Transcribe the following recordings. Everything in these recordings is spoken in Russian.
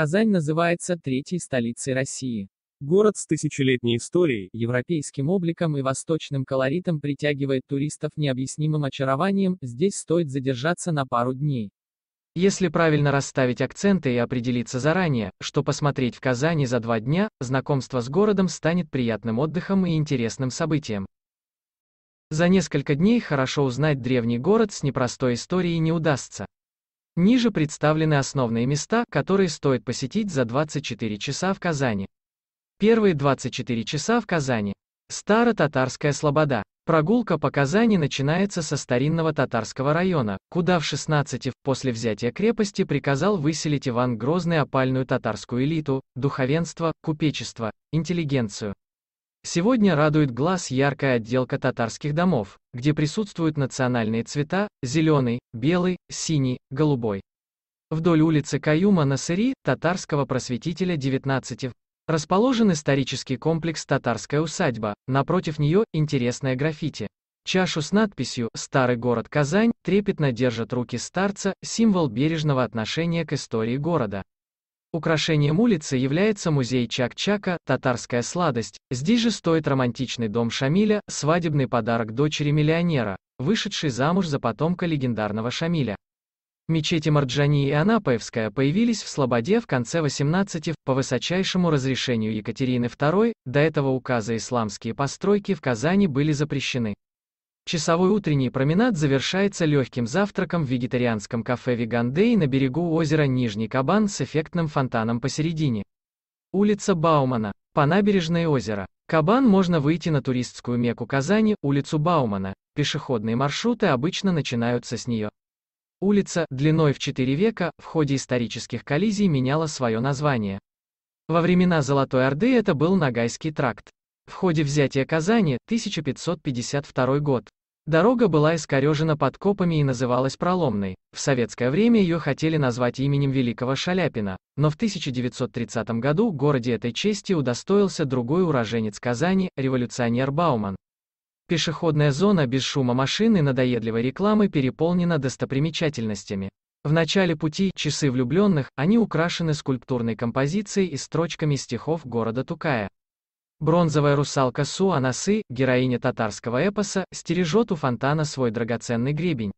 Казань называется третьей столицей России. Город с тысячелетней историей, европейским обликом и восточным колоритом притягивает туристов необъяснимым очарованием, здесь стоит задержаться на пару дней. Если правильно расставить акценты и определиться заранее, что посмотреть в Казани за два дня, знакомство с городом станет приятным отдыхом и интересным событием. За несколько дней хорошо узнать древний город с непростой историей не удастся. Ниже представлены основные места, которые стоит посетить за 24 часа в Казани. Первые 24 часа в Казани. Старо-татарская слобода. Прогулка по Казани начинается со старинного татарского района, куда в 16 после взятия крепости приказал выселить Иван Грозный опальную татарскую элиту, духовенство, купечество, интеллигенцию. Сегодня радует глаз яркая отделка татарских домов, где присутствуют национальные цвета – зеленый, белый, синий, голубой. Вдоль улицы Каюма Насыри, татарского просветителя 19 расположен исторический комплекс «Татарская усадьба», напротив нее – интересное граффити. Чашу с надписью «Старый город Казань» трепетно держат руки старца, символ бережного отношения к истории города. Украшением улицы является музей Чак-Чака, татарская сладость. Здесь же стоит романтичный дом Шамиля, свадебный подарок дочери миллионера, вышедший замуж за потомка легендарного Шамиля. Мечети Марджани и Анапаевская появились в Слободе в конце 18 по высочайшему разрешению Екатерины II, до этого указа исламские постройки в Казани были запрещены. Часовой утренний променад завершается легким завтраком в вегетарианском кафе «Веган Дэй» на берегу озера Нижний Кабан с эффектным фонтаном посередине. Улица Баумана. По набережной озера. Кабан можно выйти на туристскую меку Казани, улицу Баумана. Пешеходные маршруты обычно начинаются с нее. Улица, длиной в 4 века, в ходе исторических коллизий меняла свое название. Во времена Золотой Орды это был Ногайский тракт. В ходе взятия Казани, 1552 год, Дорога была искорежена подкопами и называлась Проломной. В советское время ее хотели назвать именем великого Шаляпина, но в 1930 году в городе этой чести удостоился другой уроженец Казани, революционер Бауман. Пешеходная зона без шума машин и надоедливой рекламы переполнена достопримечательностями. В начале пути «Часы влюбленных» они украшены скульптурной композицией и строчками стихов города Тукая. Бронзовая русалка Суанасы, героиня татарского эпоса, стережет у фонтана свой драгоценный гребень.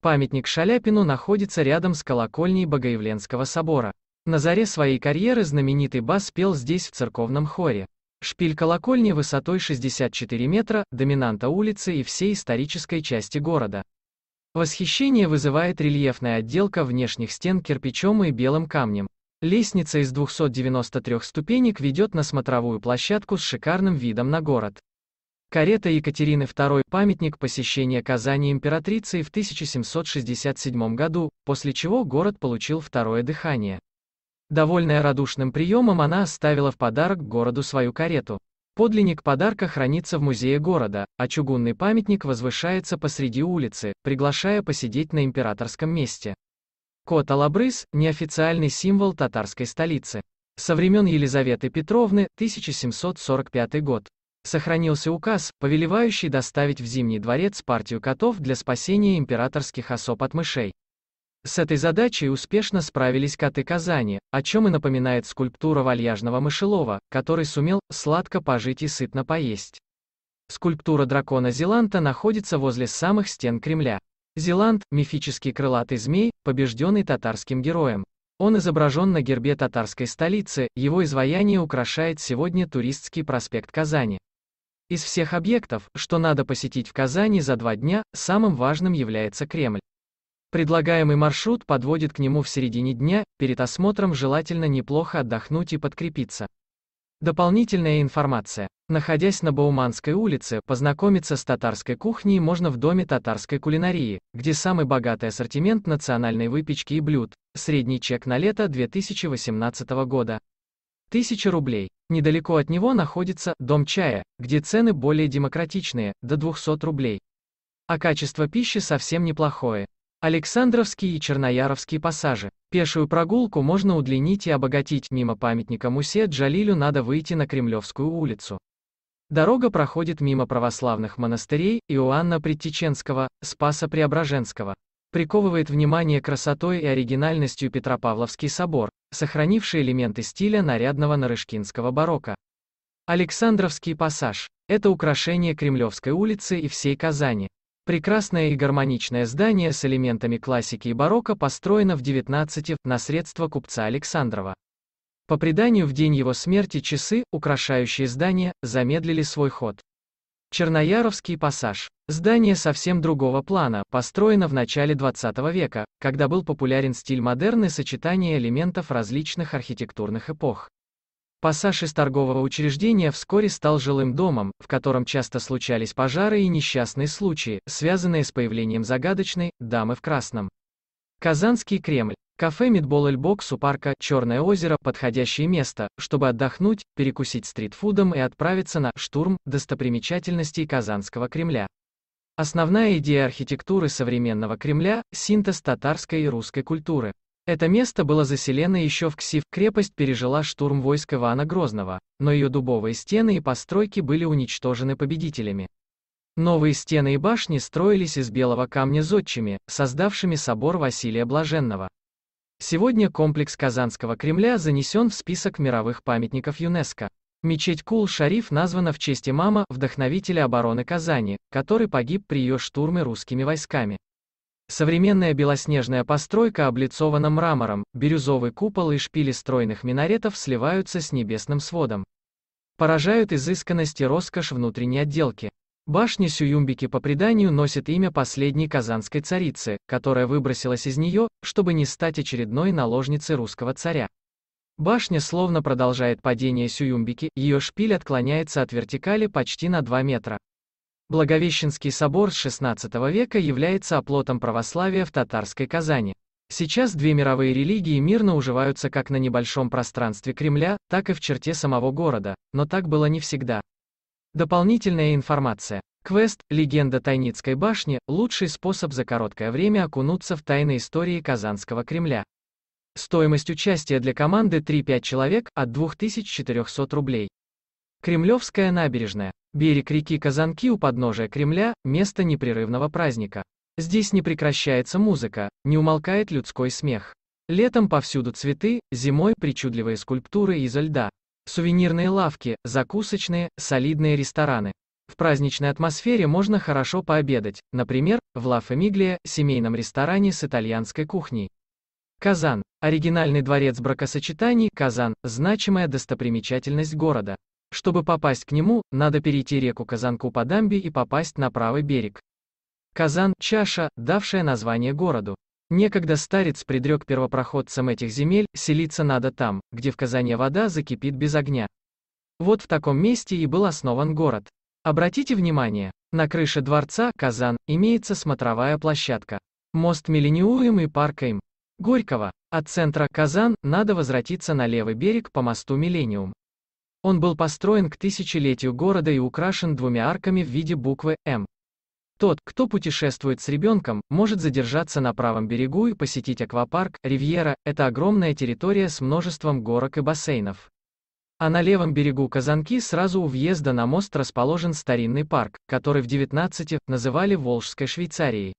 Памятник Шаляпину находится рядом с колокольней Богоявленского собора. На заре своей карьеры знаменитый бас пел здесь в церковном хоре. Шпиль колокольни высотой 64 метра, доминанта улицы и всей исторической части города. Восхищение вызывает рельефная отделка внешних стен кирпичом и белым камнем. Лестница из 293 ступенек ведет на смотровую площадку с шикарным видом на город. Карета Екатерины II – памятник посещения Казани императрицей в 1767 году, после чего город получил второе дыхание. Довольная радушным приемом, она оставила в подарок городу свою карету. Подлинник подарка хранится в музее города, а чугунный памятник возвышается посреди улицы, приглашая посидеть на императорском месте. Кот Алабрыс – неофициальный символ татарской столицы. Со времен Елизаветы Петровны, 1745 год. Сохранился указ, повелевающий доставить в Зимний дворец партию котов для спасения императорских особ от мышей. С этой задачей успешно справились коты Казани, о чем и напоминает скульптура вальяжного мышелова, который сумел сладко пожить и сытно поесть. Скульптура дракона Зеланта находится возле самых стен Кремля. Зеланд – мифический крылатый змей, побежденный татарским героем. Он изображен на гербе татарской столицы, его изваяние украшает сегодня туристский проспект Казани. Из всех объектов, что надо посетить в Казани за два дня, самым важным является Кремль. Предлагаемый маршрут подводит к нему в середине дня, перед осмотром желательно неплохо отдохнуть и подкрепиться. Дополнительная информация. Находясь на Бауманской улице, познакомиться с татарской кухней можно в Доме татарской кулинарии, где самый богатый ассортимент национальной выпечки и блюд. Средний чек на лето 2018 года. 1000 рублей. Недалеко от него находится «Дом чая», где цены более демократичные, до 200 рублей. А качество пищи совсем неплохое. Александровские и Чернояровские пассажи. Пешую прогулку можно удлинить и обогатить. Мимо памятника Мусе Джалилю надо выйти на Кремлевскую улицу. Дорога проходит мимо православных монастырей Иоанна Предтеченского, Спаса Преображенского. Приковывает внимание красотой и оригинальностью Петропавловский собор, сохранивший элементы стиля нарядного нарышкинского барокко. Александровский пассаж – это украшение Кремлевской улицы и всей Казани. Прекрасное и гармоничное здание с элементами классики и барокко построено в 19 на средства купца Александрова. По преданию, в день его смерти часы, украшающие здание, замедлили свой ход. Чернояровский пассаж. Здание совсем другого плана, построено в начале 20 века, когда был популярен стиль модерн и сочетание элементов различных архитектурных эпох. Пассаж из торгового учреждения вскоре стал жилым домом, в котором часто случались пожары и несчастные случаи, связанные с появлением загадочной «дамы в красном». Казанский Кремль. Кафе Мидбол Эльбокс у парка «Черное озеро» – подходящее место, чтобы отдохнуть, перекусить стритфудом и отправиться на «штурм» достопримечательностей Казанского Кремля. Основная идея архитектуры современного Кремля – синтез татарской и русской культуры. Это место было заселено еще в Ксив, крепость пережила штурм войск Ивана Грозного, но ее дубовые стены и постройки были уничтожены победителями. Новые стены и башни строились из белого камня зодчими, создавшими собор Василия Блаженного. Сегодня комплекс Казанского Кремля занесен в список мировых памятников ЮНЕСКо. Мечеть Кул-Шариф названа в честь имама, вдохновителя обороны Казани, который погиб при ее штурме русскими войсками. Современная белоснежная постройка облицована мрамором, бирюзовый купол и шпили стройных минаретов сливаются с небесным сводом. Поражают изысканность и роскошь внутренней отделки. Башня Сююмбики по преданию носит имя последней казанской царицы, которая выбросилась из нее, чтобы не стать очередной наложницей русского царя. Башня словно продолжает падение Сююмбики, ее шпиль отклоняется от вертикали почти на 2 метра. Благовещенский собор с XVI века является оплотом православия в татарской Казани. Сейчас две мировые религии мирно уживаются как на небольшом пространстве Кремля, так и в черте самого города, но так было не всегда. Дополнительная информация. Квест «Легенда Тайницкой башни» — лучший способ за короткое время окунуться в тайны истории Казанского Кремля. Стоимость участия для команды 3-5 человек от 2400 рублей. Кремлевская набережная. Берег реки Казанки у подножия Кремля – место непрерывного праздника. Здесь не прекращается музыка, не умолкает людской смех. Летом повсюду цветы, зимой – причудливые скульптуры изо льда. Сувенирные лавки, закусочные, солидные рестораны. В праздничной атмосфере можно хорошо пообедать, например, в Ла Фамиглия, семейном ресторане с итальянской кухней. Казан. Оригинальный дворец бракосочетаний Казан – значимая достопримечательность города. Чтобы попасть к нему, надо перейти реку Казанку по дамбе и попасть на правый берег. Казан – чаша, давшая название городу. Некогда старец предрек первопроходцам этих земель, селиться надо там, где в казане вода закипит без огня. Вот в таком месте и был основан город. Обратите внимание, на крыше дворца Казан имеется смотровая площадка. Мост Миллениум и парк им. Горького. От центра Казан надо возвратиться на левый берег по мосту Миллениум. Он был построен к тысячелетию города и украшен двумя арками в виде буквы «М». Тот, кто путешествует с ребенком, может задержаться на правом берегу и посетить аквапарк, ривьера – это огромная территория с множеством горок и бассейнов. А на левом берегу Казанки сразу у въезда на мост расположен старинный парк, который в 19 называли Волжской Швейцарией.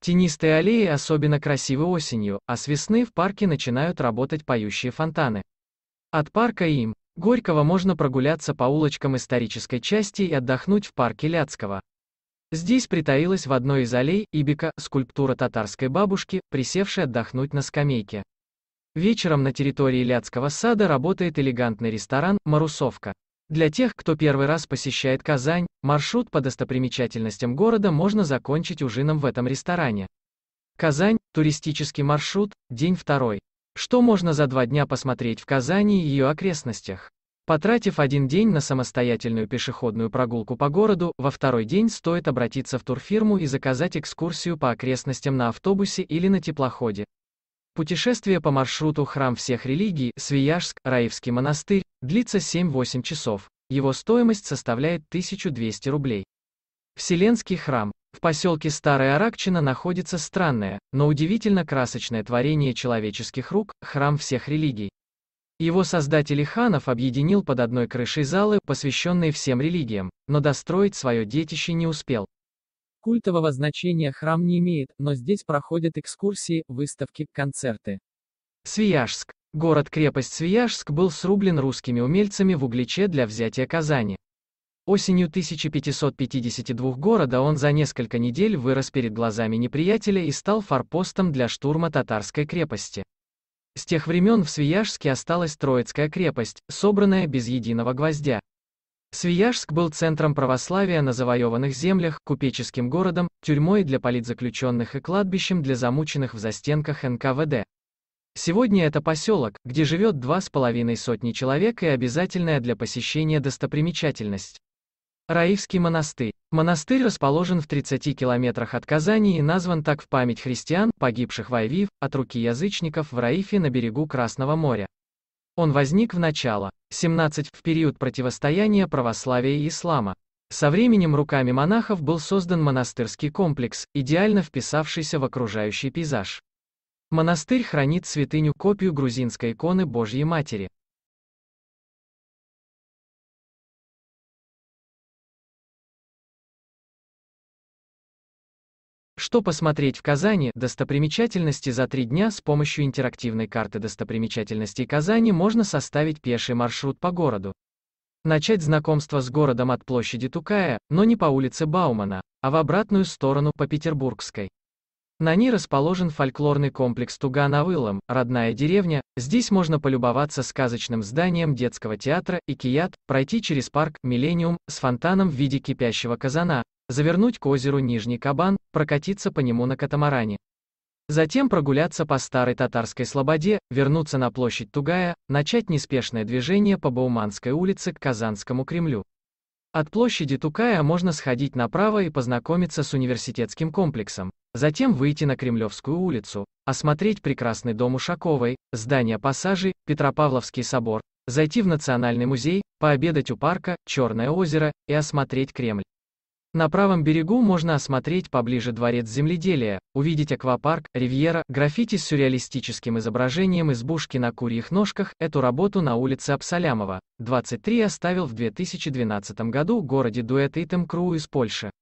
Тенистые аллеи особенно красивы осенью, а с весны в парке начинают работать поющие фонтаны. От парка им, Горького можно прогуляться по улочкам исторической части и отдохнуть в парке Ляцкого. Здесь притаилась в одной из аллей Ибика скульптура татарской бабушки, присевшей отдохнуть на скамейке. Вечером на территории Ляцкого сада работает элегантный ресторан «Марусовка». Для тех, кто первый раз посещает Казань, маршрут по достопримечательностям города можно закончить ужином в этом ресторане. Казань, туристический маршрут, день второй. Что можно за два дня посмотреть в Казани и ее окрестностях? Потратив один день на самостоятельную пешеходную прогулку по городу, во второй день стоит обратиться в турфирму и заказать экскурсию по окрестностям на автобусе или на теплоходе. Путешествие по маршруту Храм всех религий, Свияжск, Раевский монастырь, длится 7-8 часов. Его стоимость составляет 1200 рублей. Вселенский храм. В поселке Старая Аракчина находится странное, но удивительно красочное творение человеческих рук, храм всех религий. Его создатель Иханов объединил под одной крышей залы, посвященные всем религиям, но достроить свое детище не успел. Культового значения храм не имеет, но здесь проходят экскурсии, выставки, концерты. Свияжск. Город-крепость Свияжск был срублен русскими умельцами в Угличе для взятия Казани. Осенью 1552 города он за несколько недель вырос перед глазами неприятеля и стал форпостом для штурма татарской крепости. С тех времен в Свияжске осталась Троицкая крепость, собранная без единого гвоздя. Свияжск был центром православия на завоеванных землях, купеческим городом, тюрьмой для политзаключенных и кладбищем для замученных в застенках НКВД. Сегодня это поселок, где живет два с половиной сотни человек и обязательная для посещения достопримечательность. Раифский монастырь. Монастырь расположен в 30 километрах от Казани и назван так в память христиан, погибших в Айвив, от руки язычников в Раифе на берегу Красного моря. Он возник в начало 17 в период противостояния православия и ислама. Со временем руками монахов был создан монастырский комплекс, идеально вписавшийся в окружающий пейзаж. Монастырь хранит святыню-копию грузинской иконы Божьей Матери. Что посмотреть в Казани? Достопримечательности за три дня с помощью интерактивной карты достопримечательностей Казани можно составить пеший маршрут по городу. Начать знакомство с городом от площади Тукая, но не по улице Баумана, а в обратную сторону по Петербургской. На ней расположен фольклорный комплекс Тугана Вылом, родная деревня, здесь можно полюбоваться сказочным зданием детского театра, и Икият, пройти через парк Миллениум с фонтаном в виде кипящего казана, завернуть к озеру Нижний Кабан, прокатиться по нему на катамаране. Затем прогуляться по старой татарской слободе, вернуться на площадь Тугая, начать неспешное движение по Бауманской улице к Казанскому Кремлю. От площади Тукая можно сходить направо и познакомиться с университетским комплексом, затем выйти на Кремлевскую улицу, осмотреть прекрасный дом Ушаковой, здание Пассажи, Петропавловский собор, зайти в Национальный музей, пообедать у парка, Черное озеро и осмотреть Кремль. На правом берегу можно осмотреть поближе дворец земледелия, увидеть аквапарк, ривьера, граффити с сюрреалистическим изображением избушки на курьих ножках, эту работу на улице Абсалямова, 23 оставил в 2012 году в городе Дуэт Круу из Польши.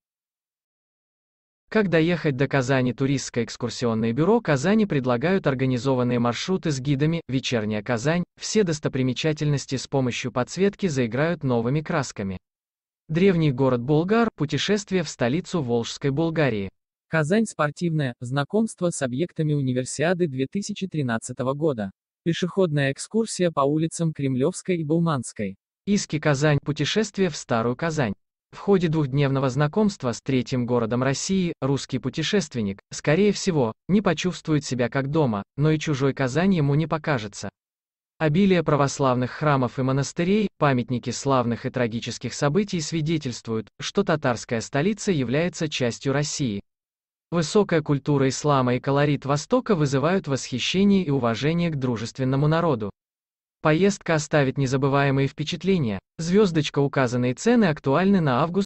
Как доехать до Казани Туристское экскурсионное бюро Казани предлагают организованные маршруты с гидами «Вечерняя Казань», все достопримечательности с помощью подсветки заиграют новыми красками. Древний город Болгар, путешествие в столицу Волжской Болгарии. Казань спортивная, знакомство с объектами Универсиады 2013 года. Пешеходная экскурсия по улицам Кремлевской и Бауманской. Иски Казань, путешествие в Старую Казань. В ходе двухдневного знакомства с третьим городом России, русский путешественник, скорее всего, не почувствует себя как дома, но и чужой Казань ему не покажется. Обилие православных храмов и монастырей, памятники славных и трагических событий свидетельствуют, что татарская столица является частью России. Высокая культура ислама и колорит Востока вызывают восхищение и уважение к дружественному народу. Поездка оставит незабываемые впечатления. Звездочка указанные цены актуальны на август